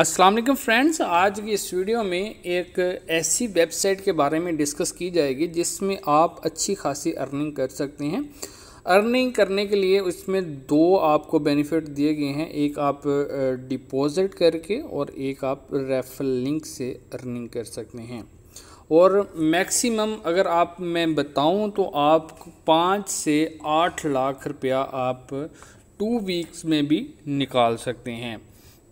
अस्सलाम वालेकुम फ्रेंड्स आज की इस वीडियो में एक ऐसी वेबसाइट के बारे में डिस्कस की जाएगी जिसमें आप अच्छी खासी अर्निंग कर सकते हैं अर्निंग करने के लिए उसमें दो आपको बेनिफिट दिए गए हैं एक आप डिपॉजिट करके और एक आप रेफर लिंक से अर्निंग कर सकते हैं और मैक्सिमम अगर आप मैं बताऊं तो आप पाँच से आठ लाख रुपया आप टू वीक्स में भी निकाल सकते हैं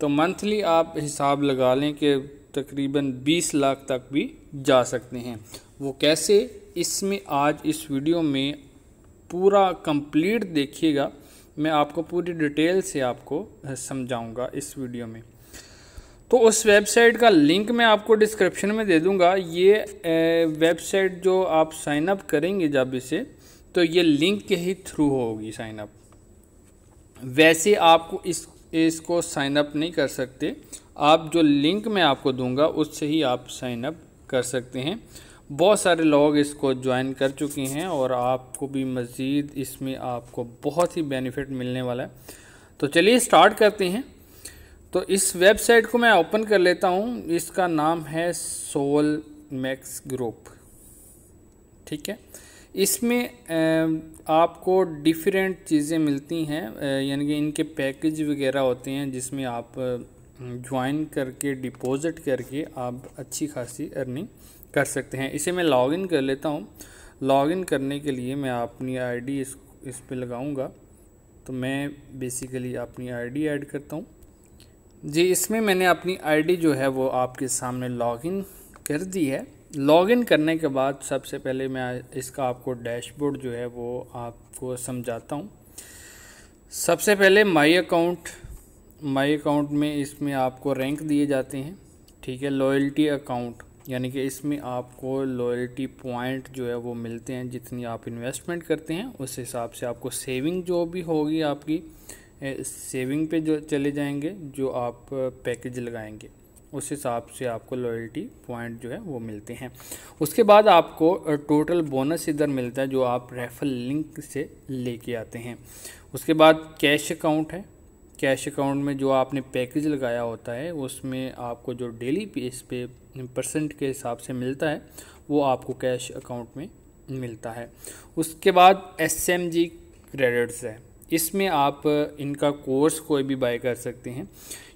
तो मंथली आप हिसाब लगा लें कि तकरीबन 20 लाख तक भी जा सकते हैं वो कैसे इसमें आज इस वीडियो में पूरा कंप्लीट देखिएगा मैं आपको पूरी डिटेल से आपको समझाऊंगा इस वीडियो में तो उस वेबसाइट का लिंक मैं आपको डिस्क्रिप्शन में दे दूंगा ये वेबसाइट जो आप साइन अप करेंगे जब इसे तो ये लिंक के ही थ्रू होगी साइनअप वैसे आपको इस इसको साइन अप नहीं कर सकते आप जो लिंक मैं आपको दूंगा उससे ही आप साइन अप कर सकते हैं बहुत सारे लोग इसको ज्वाइन कर चुके हैं और आपको भी मज़ीद इसमें आपको बहुत ही बेनिफिट मिलने वाला है तो चलिए स्टार्ट करते हैं तो इस वेबसाइट को मैं ओपन कर लेता हूँ इसका नाम है सोल मैक्स ग्रुप ठीक है इसमें आपको डिफरेंट चीज़ें मिलती हैं यानी कि इनके पैकेज वगैरह होते हैं जिसमें आप ज्वाइन करके डिपॉजिट करके आप अच्छी खासी अर्निंग कर सकते हैं इसे मैं लॉगिन कर लेता हूँ लॉगिन करने के लिए मैं अपनी आईडी इस इस पर लगाऊँगा तो मैं बेसिकली अपनी आईडी ऐड करता हूँ जी इसमें मैंने अपनी आईडी जो है वो आपके सामने लॉगिन कर दी है लॉगिन करने के बाद सबसे पहले मैं इसका आपको डैशबोर्ड जो है वो आपको समझाता हूँ सबसे पहले माई अकाउंट माई अकाउंट में इसमें आपको रैंक दिए जाते हैं ठीक है लॉयल्टी अकाउंट यानी कि इसमें आपको लॉयल्टी पॉइंट जो है वो मिलते हैं जितनी आप इन्वेस्टमेंट करते हैं उस हिसाब से आपको सेविंग जो भी होगी आपकी सेविंग पे जो चले जाएंगे जो आप पैकेज लगाएंगे उस हिसाब से आपको लॉयल्टी पॉइंट जो है वो मिलते हैं उसके बाद आपको टोटल बोनस इधर मिलता है जो आप रेफर लिंक से लेके आते हैं उसके बाद कैश अकाउंट है कैश अकाउंट में जो आपने पैकेज लगाया होता है उसमें आपको जो डेली बेस पे परसेंट के हिसाब से मिलता है वो आपको कैश अकाउंट में मिलता है उसके बाद एस क्रेडिट्स है इसमें आप इनका कोर्स कोई भी बाय कर सकते हैं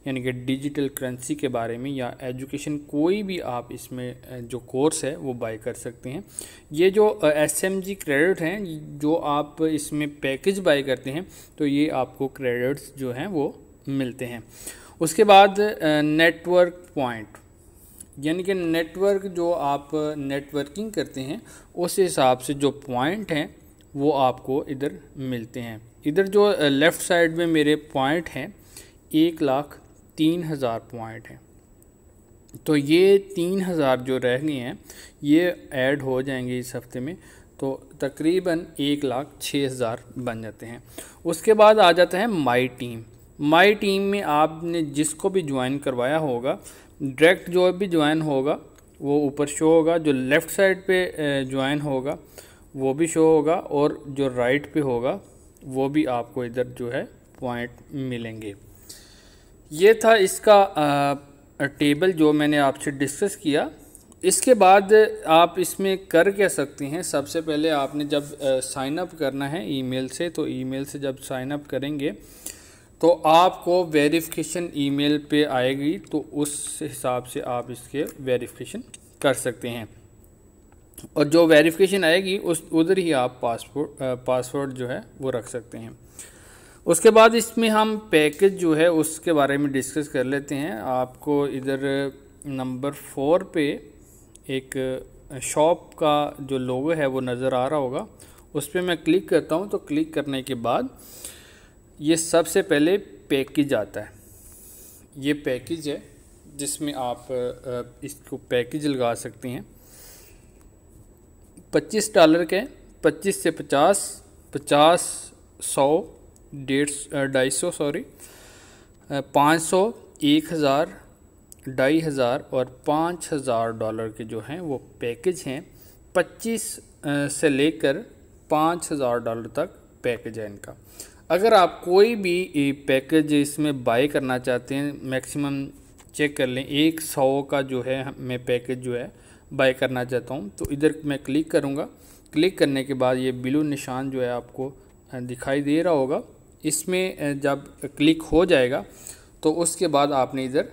यानी कि डिजिटल करेंसी के बारे में या एजुकेशन कोई भी आप इसमें जो कोर्स है वो बाय कर सकते हैं ये जो एस एम जी क्रेडिट हैं जो आप इसमें पैकेज बाय करते हैं तो ये आपको क्रेडिट्स जो हैं वो मिलते हैं उसके बाद नेटवर्क पॉइंट यानी कि नेटवर्क जो आप नेटवर्किंग करते हैं उस हिसाब से जो पॉइंट हैं वो आपको इधर मिलते हैं इधर जो लेफ़्ट साइड में मेरे पॉइंट हैं एक लाख तीन हज़ार पॉइंट हैं तो ये तीन हज़ार जो रह गए हैं ये ऐड हो जाएंगे इस हफ्ते में तो तकरीबन एक लाख छः हज़ार बन जाते हैं उसके बाद आ जाता है माई टीम माई टीम में आपने जिसको भी ज्वाइन करवाया होगा डायरेक्ट जो भी ज्वाइन होगा वो ऊपर शो होगा जो लेफ़्ट साइड पे ज्वाइन होगा वो भी शो होगा और जो राइट पे होगा वो भी आपको इधर जो है पॉइंट मिलेंगे ये था इसका आ, टेबल जो मैंने आपसे डिस्कस किया इसके बाद आप इसमें कर क्या सकते हैं सबसे पहले आपने जब साइन अप करना है ईमेल से तो ईमेल से जब साइन अप करेंगे तो आपको वेरिफिकेशन ईमेल पे आएगी तो उस हिसाब से आप इसके वेरिफिकेशन कर सकते हैं और जो वेरिफिकेशन आएगी उस उधर ही आप पासपोर्ट पासवर्ड जो है वो रख सकते हैं उसके बाद इसमें हम पैकेज जो है उसके बारे में डिस्कस कर लेते हैं आपको इधर नंबर फोर पे एक शॉप का जो लोगो है वो नज़र आ रहा होगा उस पर मैं क्लिक करता हूँ तो क्लिक करने के बाद ये सबसे पहले पैकेज आता है ये पैकेज है जिसमें आप इसको पैकेज लगा सकते हैं पच्चीस डॉलर के पच्चीस से पचास पचास सौ डेढ़ ढाई सौ सॉरी पाँच सौ एक हज़ार ढाई हज़ार और पाँच हज़ार डॉलर के जो हैं वो पैकेज हैं पच्चीस से लेकर पाँच हज़ार डॉलर तक पैकेज है इनका अगर आप कोई भी पैकेज इसमें बाय करना चाहते हैं मैक्सिमम चेक कर लें एक सौ का जो है हमें पैकेज जो है बाय करना चाहता हूँ तो इधर मैं क्लिक करूँगा क्लिक करने के बाद ये ब्लू निशान जो है आपको दिखाई दे रहा होगा इसमें जब क्लिक हो जाएगा तो उसके बाद आपने इधर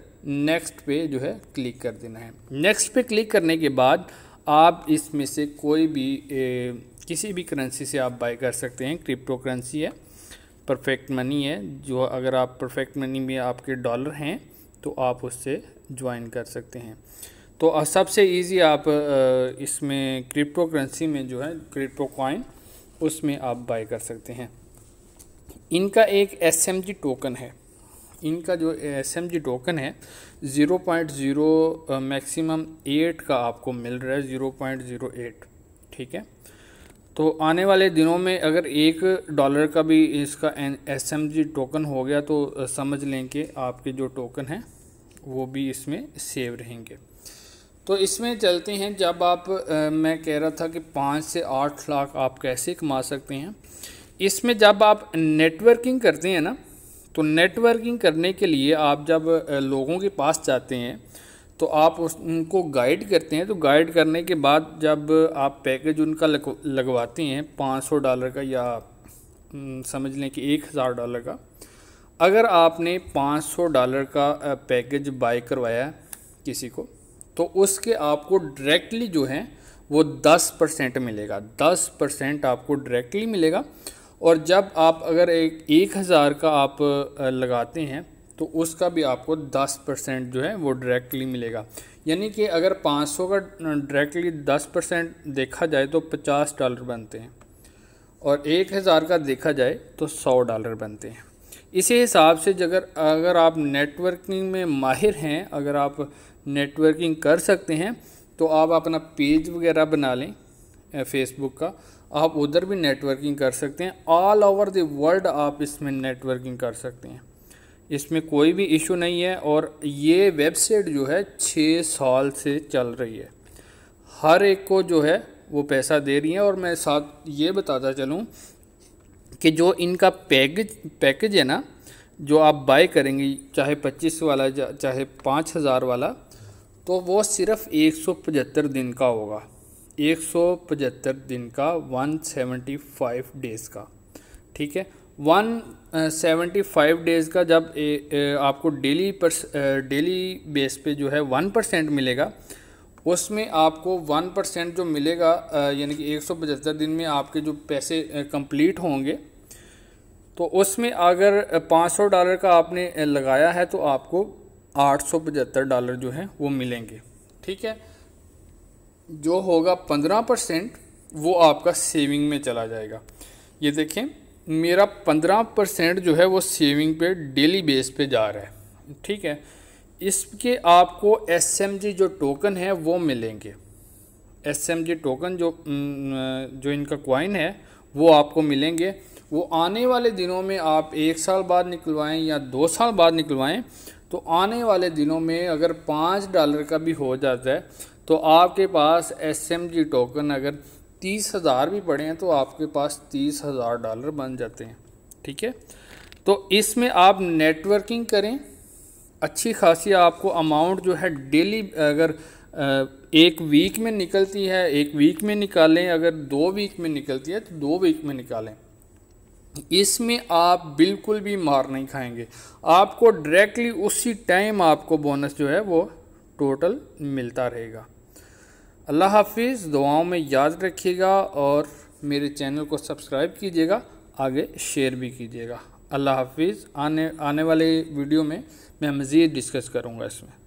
नेक्स्ट पे जो है क्लिक कर देना है नेक्स्ट पे क्लिक करने के बाद आप इसमें से कोई भी ए, किसी भी करेंसी से आप बाई कर सकते हैं क्रिप्टो करेंसी है परफेक्ट मनी है जो अगर आप परफेक्ट मनी में आपके डॉलर हैं तो आप उससे ज्वाइन कर सकते हैं तो सबसे इजी आप इसमें क्रिप्टो करेंसी में जो है क्रिप्टो कॉइन उसमें आप बाय कर सकते हैं इनका एक एस टोकन है इनका जो एस टोकन है 0.0 मैक्सिमम 8 का आपको मिल रहा है 0.08 ठीक है तो आने वाले दिनों में अगर एक डॉलर का भी इसका एस टोकन हो गया तो समझ लें कि आपके जो टोकन हैं वो भी इसमें सेव रहेंगे तो इसमें चलते हैं जब आप आ, मैं कह रहा था कि पाँच से आठ लाख आप कैसे कमा सकते हैं इसमें जब आप नेटवर्किंग करते हैं ना तो नेटवर्किंग करने के लिए आप जब लोगों के पास जाते हैं तो आप उस उनको गाइड करते हैं तो गाइड करने के बाद जब आप पैकेज उनका लग, लगवाते हैं पाँच सौ डॉलर का या समझ लें कि एक हज़ार डॉलर का अगर आपने पाँच सौ डॉलर का पैकेज बाय करवाया किसी को तो उसके आपको डायरेक्टली जो है वो 10 परसेंट मिलेगा 10 परसेंट आपको डायरेक्टली मिलेगा और जब आप अगर एक एक हज़ार का आप लगाते हैं तो उसका भी आपको 10 परसेंट जो है वो डायरेक्टली मिलेगा यानी कि अगर 500 का डायरेक्टली 10 परसेंट देखा जाए तो 50 डॉलर बनते हैं और एक हज़ार का देखा जाए तो 100 डॉलर बनते हैं इसी हिसाब से जगर अगर आप नेटवर्किंग में माहिर हैं अगर आप नेटवर्किंग कर सकते हैं तो आप अपना पेज वगैरह बना लें फेसबुक का आप उधर भी नेटवर्किंग कर सकते हैं ऑल ओवर द वर्ल्ड आप इसमें नेटवर्किंग कर सकते हैं इसमें कोई भी इशू नहीं है और ये वेबसाइट जो है छः साल से चल रही है हर एक को जो है वो पैसा दे रही है और मैं साथ ये बताता चलूँ कि जो इनका पैकेज पैकेज है ना जो आप बाय करेंगे चाहे पच्चीस वाला चाहे पाँच हज़ार वाला तो वो सिर्फ पचहत्तर दिन का होगा पचहत्तर दिन का 175 डेज़ का ठीक है 175 डेज़ का जब ए, ए, आपको डेली पर डेली बेस पे जो है वन परसेंट मिलेगा उसमें आपको वन परसेंट जो मिलेगा यानी कि एक सौ पचहत्तर दिन में आपके जो पैसे कंप्लीट होंगे तो उसमें अगर पाँच सौ डॉलर का आपने लगाया है तो आपको आठ सौ पचहत्तर डॉलर जो है वो मिलेंगे ठीक है जो होगा पंद्रह परसेंट वो आपका सेविंग में चला जाएगा ये देखें मेरा पंद्रह परसेंट जो है वो सेविंग पे डेली बेस पे जा रहा है ठीक है इसके आपको एस जो टोकन है वो मिलेंगे एस टोकन जो जो इनका क्वाइन है वो आपको मिलेंगे वो आने वाले दिनों में आप एक साल बाद निकलवाएं या दो साल बाद निकलवाएं तो आने वाले दिनों में अगर पाँच डॉलर का भी हो जाता है तो आपके पास एस एम जी टोकन अगर तीस हज़ार भी पड़े हैं तो आपके पास तीस हज़ार डॉलर बन जाते हैं ठीक है तो इसमें आप नेटवर्किंग करें अच्छी खासी आपको अमाउंट जो है डेली अगर एक वीक में निकलती है एक वीक में निकालें अगर दो वीक में निकलती है तो दो वीक में निकालें इसमें आप बिल्कुल भी मार नहीं खाएंगे आपको डायरेक्टली उसी टाइम आपको बोनस जो है वो टोटल मिलता रहेगा अल्लाह हाफिज़ दुआओं में याद रखिएगा और मेरे चैनल को सब्सक्राइब कीजिएगा आगे शेयर भी कीजिएगा अल्लाह हाफिज़ आने आने वाले वीडियो में मैं मज़ीद डिस्कस करूँगा इसमें